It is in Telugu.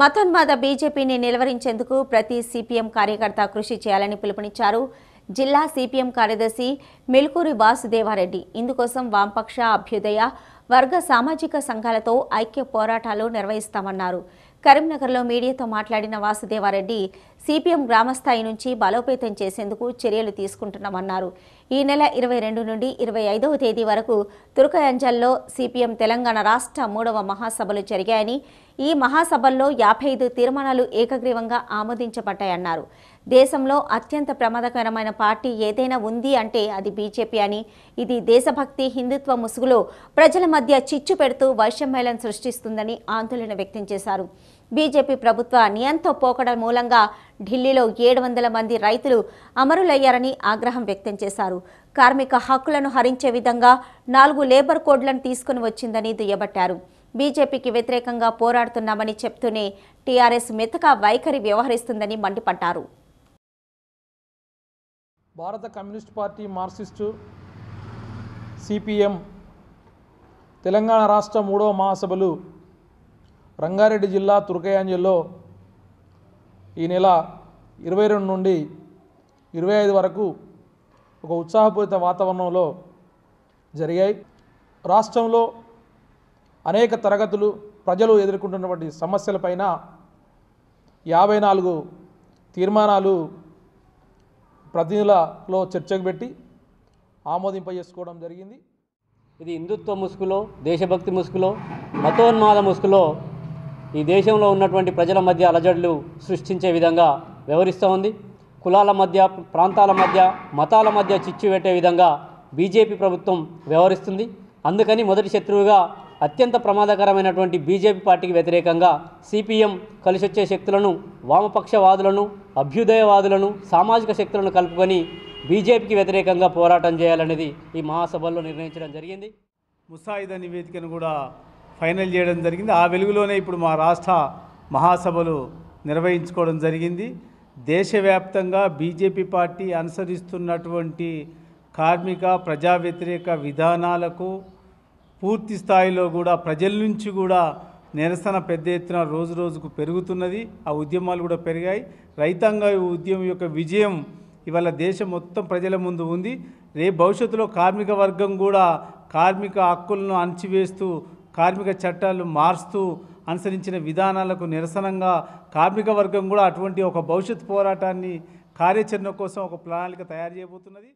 మతోన్మాద బీజేపీని నిలువరించేందుకు ప్రతి సిపిఎం కార్యకర్త కృషి చేయాలని పిలుపునిచ్చారు జిల్లా సిపిఎం కార్యదర్శి మెలుకూరి వాసుదేవారెడ్డి ఇందుకోసం వామపక్ష అభ్యుదయ వర్గ సామాజిక సంఘాలతో ఐక్య పోరాటాలు నిర్వహిస్తామన్నారు కరీంనగర్లో మీడియాతో మాట్లాడిన వాసుదేవారెడ్డి సిపిఎం గ్రామస్థాయి నుంచి బలోపేతం చేసేందుకు చర్యలు తీసుకుంటున్నామన్నారు ఈ నెల ఇరవై రెండు నుండి ఇరవై ఐదవ తేదీ వరకు తురకయంజల్లో సిపిఎం తెలంగాణ రాష్ట్ర మూడవ మహాసభలు జరిగాయని ఈ మహాసభల్లో యాభై ఐదు తీర్మానాలు ఏకగ్రీవంగా ఆమోదించబడ్డాయన్నారు దేశంలో అత్యంత ప్రమాదకరమైన పార్టీ ఏదైనా ఉంది అంటే అది బీజేపీ అని ఇది దేశభక్తి హిందుత్వ ముసుగులో ప్రజల మధ్య చిచ్చు పెడుతూ వైషమ్యాలను సృష్టిస్తుందని ఆందోళన వ్యక్తం చేశారు బీజేపీ ప్రభుత్వ నియంతో పోకడం మూలంగా ఢిల్లీలో ఏడు వందల మంది రైతులు అమరులయ్యారని ఆగ్రహం వ్యక్తం చేశారు కార్మిక హక్కులను హరించే విధంగా నాలుగు లేబర్ కోడ్లను తీసుకుని వచ్చిందని దుయ్యబట్టారు బీజేపీకి వ్యతిరేకంగా పోరాడుతున్నామని చెప్తూనే టీఆర్ఎస్ మెతక వైఖరి వ్యవహరిస్తుందని మండిపడ్డారు భారత Communist Party Marxist CPM Telangana రాష్ట్ర మూడవ మహాసభలు రంగారెడ్డి జిల్లా తుర్కయాంజల్లో ఈ నెల ఇరవై రెండు నుండి ఇరవై ఐదు వరకు ఒక ఉత్సాహపూరిత వాతావరణంలో జరిగాయి రాష్ట్రంలో అనేక తరగతులు ప్రజలు ఎదుర్కొంటున్నటువంటి సమస్యలపైన యాభై నాలుగు తీర్మానాలు ప్రతినిధులలో చర్చకు పెట్టి ఆమోదింపజేసుకోవడం జరిగింది ఇది హిందుత్వ ముసుగులో దేశభక్తి ముసుగులో మతోన్మాద ముసుగులో ఈ దేశంలో ఉన్నటువంటి ప్రజల మధ్య అలజడులు సృష్టించే విధంగా వ్యవహరిస్తూ ఉంది కులాల మధ్య ప్రాంతాల మధ్య మతాల మధ్య చిచ్చు పెట్టే విధంగా బీజేపీ ప్రభుత్వం వ్యవహరిస్తుంది అందుకని మొదటి శత్రువుగా అత్యంత ప్రమాదకరమైనటువంటి బీజేపీ పార్టీకి వ్యతిరేకంగా సిపిఎం కలిసొచ్చే శక్తులను వామపక్షవాదులను అభ్యుదయవాదులను సామాజిక శక్తులను కలుపుకొని బీజేపీకి వ్యతిరేకంగా పోరాటం చేయాలనేది ఈ మహాసభల్లో నిర్ణయించడం జరిగింది ముసాయిదా నివేదికను కూడా ఫైనల్ చేయడం జరిగింది ఆ వెలుగులోనే ఇప్పుడు మా రాష్ట్ర మహాసభలు నిర్వహించుకోవడం జరిగింది దేశవ్యాప్తంగా బీజేపీ పార్టీ అనుసరిస్తున్నటువంటి కార్మిక ప్రజా వ్యతిరేక విధానాలకు పూర్తి స్థాయిలో కూడా ప్రజల నుంచి కూడా నిరసన పెద్ద ఎత్తున రోజు రోజుకు పెరుగుతున్నది ఆ ఉద్యమాలు కూడా పెరిగాయి రైతాంగ ఉద్యమం యొక్క విజయం ఇవాళ దేశం మొత్తం ప్రజల ముందు ఉంది రేపు భవిష్యత్తులో కార్మిక వర్గం కూడా కార్మిక హక్కులను అణచివేస్తూ కార్మిక చట్టాలు మార్స్తూ అనుసరించిన విధానాలకు నిరసనంగా కార్మిక వర్గం కూడా అటువంటి ఒక భవిష్యత్ పోరాటాన్ని కార్యాచరణ కోసం ఒక ప్రణాళిక తయారు చేయబోతున్నది